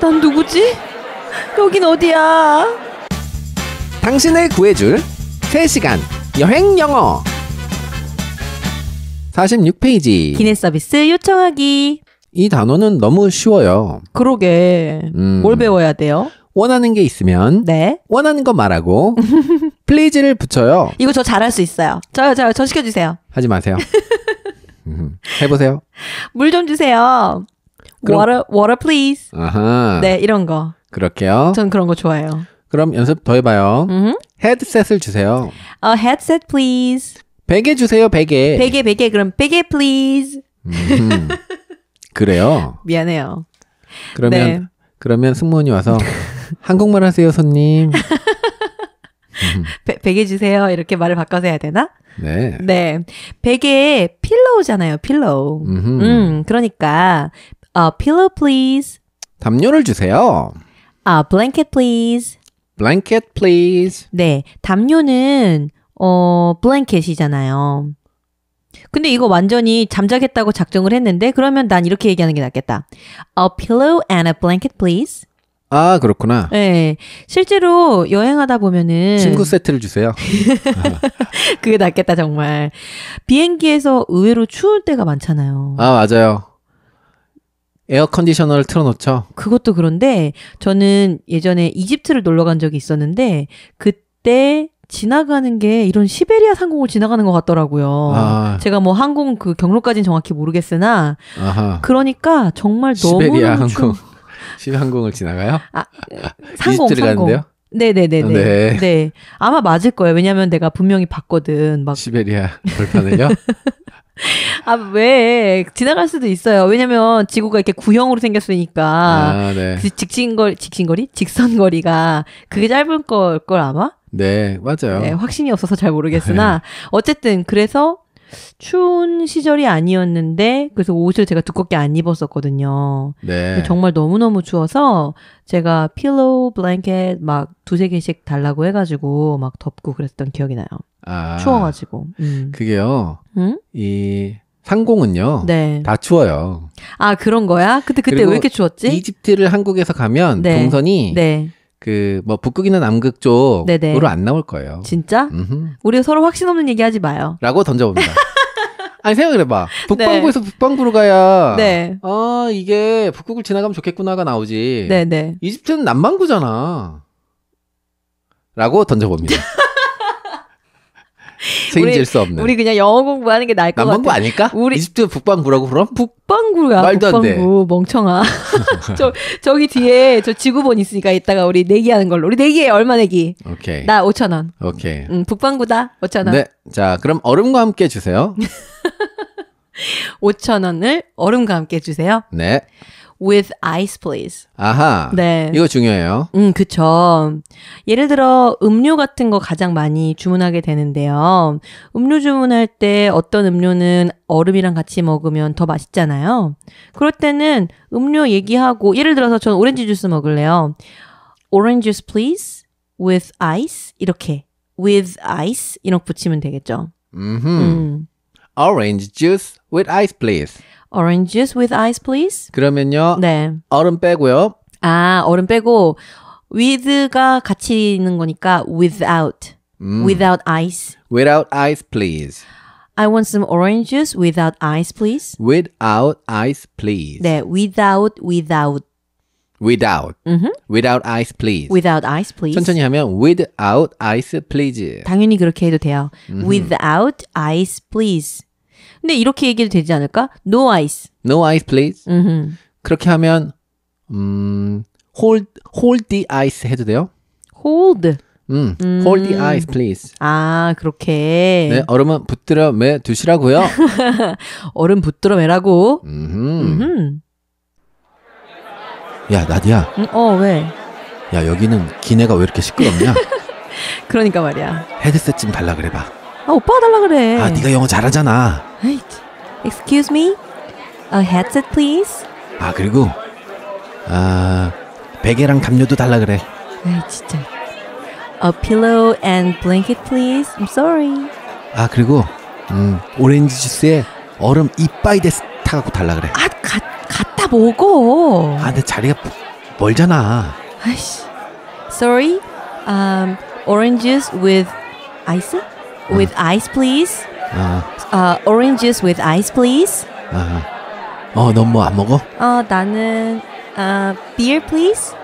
난 누구지? 여긴 어디야? 당신을 구해줄 3시간 여행 영어 46페이지 기내 서비스 요청하기 이 단어는 너무 쉬워요. 그러게. 음. 뭘 배워야 돼요? 원하는 게 있으면 네. 원하는 거 말하고 플리즈를 붙여요. 이거 저 잘할 수 있어요. 저요, 저요. 저 시켜주세요. 하지 마세요. 음, 해보세요. 물 좀 주세요. 그럼, water, water please. 아하. 네, 이런 거. 그렇게요. 전 그런 거 좋아해요. 그럼 연습 더 해봐요. 음. 헤드셋을 주세요. A 어, headset please. 베개 주세요, 베개. 베개, 베개. 그럼 베개 please. 음, 그래요. 미안해요. 그러면 네. 그러면 승무원이 와서 한국말 하세요, 손님. 배, 베개 주세요. 이렇게 말을 바꿔서 해야 되나? 네. 네. 베개 필로우잖아요. 필로우. 음, 그러니까 A pillow, please. 담요를 주세요. A blanket, please. blanket, please. 네, 담요는 어 blanket이잖아요. 근데 이거 완전히 잠자겠다고 작정을 했는데 그러면 난 이렇게 얘기하는 게 낫겠다. A pillow and a blanket, please. 아 그렇구나. 네, 실제로 여행하다 보면은 친구 세트를 주세요. 그게 낫겠다 정말. 비행기에서 의외로 추울 때가 많잖아요. 아 맞아요. 에어 컨디셔너를 틀어놓죠. 그것도 그런데 저는 예전에 이집트를 놀러 간 적이 있었는데 그때 지나가는 게 이런 시베리아 상공을 지나가는 것 같더라고요. 아. 제가 뭐 항공 그 경로까지는 정확히 모르겠으나 아하. 그러니까 정말 너무 시베리아 항공 추... 시베 항공을 지나가요? 아, 상공 상공. 가는데요? 네네네네. 네. 네. 아마 맞을 거예요. 왜냐면 내가 분명히 봤거든. 막 시베리아 벌판을요? 아, 왜? 지나갈 수도 있어요. 왜냐면 지구가 이렇게 구형으로 생겼으니까. 아, 네. 그 직진거리, 직진거리? 직선거리가 그게 짧은 걸, 걸 아마? 네, 맞아요. 네, 확신이 없어서 잘 모르겠으나. 네. 어쨌든, 그래서 추운 시절이 아니었는데 그래서 옷을 제가 두껍게 안 입었었거든요. 네. 정말 너무너무 추워서 제가 필로 블랭켓 막 두세 개씩 달라고 해가지고 막 덮고 그랬던 기억이 나요. 아, 추워가지고. 음. 그게요. 음? 이 상공은요. 네. 다 추워요. 아 그런 거야? 그때 그때 왜 이렇게 추웠지? 이집트를 한국에서 가면 네. 동선이 네. 그뭐 북극이나 남극 쪽으로 네네. 안 나올 거예요. 진짜? 우리 서로 확신 없는 얘기 하지 마요. 라고 던져봅니다. 아니 생각해봐. 네. 북방구에서 네. 북방구로 가야 네. 아 이게 북극을 지나가면 좋겠구나가 나오지. 네네. 이집트는 남방구잖아. 라고 던져봅니다. 책임질 우리, 수 없는. 우리 그냥 영어 공부하는 게 나을 것 같아. 남방구 아닐까? 우리 이집트 북방구라고 부르 북방 국구야 말도 국방구 멍청아. 저 저기 뒤에 저 지구본 있으니까 이따가 우리 내기하는 걸로. 우리 내기에 얼마 내기? 오케이. 나 5천 원. 오케이. 응, 음, 북방구다. 5천 원. 네. 자, 그럼 얼음과 함께 주세요. 5천 원을 얼음과 함께 주세요. 네. with ice, please. 아하. 네. 이거 중요해요. 음, 그쵸. 예를 들어, 음료 같은 거 가장 많이 주문하게 되는데요. 음료 주문할 때 어떤 음료는 얼음이랑 같이 먹으면 더 맛있잖아요. 그럴 때는 음료 얘기하고, 예를 들어서 저는 오렌지 주스 먹을래요. Orange juice, please. With ice. 이렇게. With ice. 이렇게 붙이면 되겠죠. 음. Orange juice with ice, please. orange juice with ice, please? 그러면요. 네. 얼음 빼고요. 아, 얼음 빼고 with가 같이 있는 거니까 without. 음. without ice. Without ice, please. I want some oranges without ice, please. Without ice, please. 네, without without without mm-hmm. without ice please without ice please 천천히 하면 without ice please 당연히 그렇게 해도 돼요 mm-hmm. without ice please 근데 이렇게 얘기도 되지 않을까? No ice. No ice, please. 음흠. 그렇게 하면 음, hold hold the ice 해도 돼요? hold. 음, 음. hold the ice, please. 아, 그렇게. 네, 얼음은 붙들어 매 두시라고요. 얼음 붙들어 매라고. 야, 나디야. 음, 어, 왜? 야, 여기는 기내가 왜 이렇게 시끄럽냐? 그러니까 말이야. 헤드셋 좀 달라 그래 봐. 아오빠 달라 그래. 아 네가 영어 잘하잖아. Excuse me, a headset please. 아 그리고 아 베개랑 담요도 달라 그래. 아 진짜. A pillow and blanket please. I'm sorry. 아 그리고 음 오렌지 주스에 얼음 이빠이 데스 타갖고 달라 그래. 아 가, 갖다 먹어. 아 근데 자리가 멀잖아. 아이씨. Sorry. Um oranges with ice? Uh-huh. with ice, please. Uh-huh. Uh, orange juice with ice, please. Uh-huh. 어, 넌뭐안 먹어? 어, 나는 uh, beer, please.